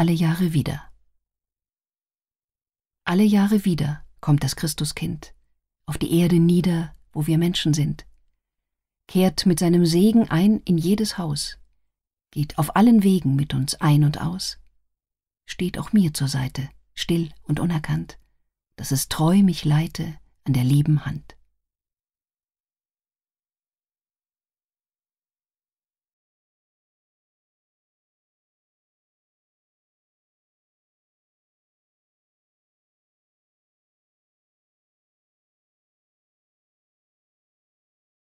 alle Jahre wieder. Alle Jahre wieder kommt das Christuskind auf die Erde nieder, wo wir Menschen sind, kehrt mit seinem Segen ein in jedes Haus, geht auf allen Wegen mit uns ein und aus, steht auch mir zur Seite, still und unerkannt, dass es treu mich leite an der lieben Hand.